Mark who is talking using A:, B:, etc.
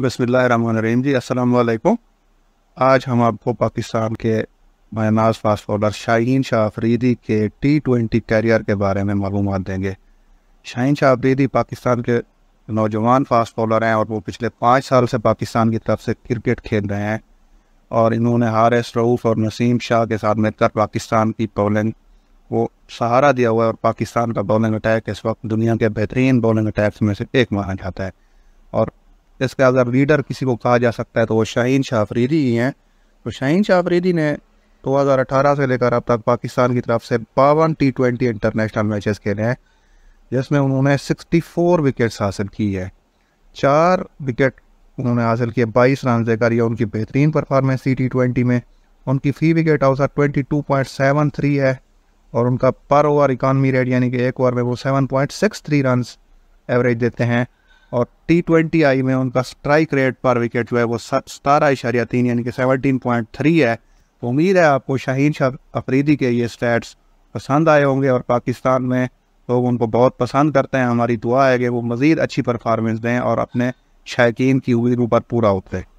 A: रहीम जी असल आज हम आपको पाकिस्तान के महनाज फास्ट बॉलर शाहीन शाह अफरीदी के टी ट्वेंटी कैरियर के बारे में मालूम देंगे शाहीन शाह अफरीदी पाकिस्तान के नौजवान फास्ट बॉलर हैं और वो पिछले पाँच साल से पाकिस्तान की तरफ से क्रिकेट खेल रहे हैं और इन्होंने हार एस रऊफ़ और नसीम शाह के साथ मिलकर पाकिस्तान की बॉलिंग को सहारा दिया हुआ है और पाकिस्तान का बॉलिंग अटैक इस वक्त दुनिया के बेहतरीन बॉलिंग अटैक्स में से एक माना जाता है इसके अगर लीडर किसी को कहा जा सकता है तो वो शाहीन शाहफरीदी ही हैं तो शाहीन शाहफरीदी ने 2018 से लेकर अब तक पाकिस्तान की तरफ से बावन टी ट्वेंटी इंटरनेशनल मैचेस खेले हैं जिसमें उन्होंने 64 विकेट्स हासिल की है चार विकेट उन्होंने हासिल किए 22 रन देकर यह उनकी बेहतरीन परफॉर्मेंस थी टी ट्वेंटी में उनकी फी विकेट अवसर ट्वेंटी है और उनका पर ओवर इकानमी रेट यानी कि एक ओवर में वो थ्री रन एवरेज देते हैं और टी ट्वेंटी आई में उनका स्ट्राइक रेट पर विकेट जो है वो सतारह इशारिया तीन यानी कि सेवनटीन पॉइंट थ्री है उम्मीद है आपको शाहीन शाह अफरीदी के ये स्टैट्स पसंद आए होंगे और पाकिस्तान में लोग उनको बहुत पसंद करते हैं हमारी दुआ है कि वो मज़ीद अच्छी परफार्मेंस दें और अपने शायक की उम्मीदों पर पूरा उतरे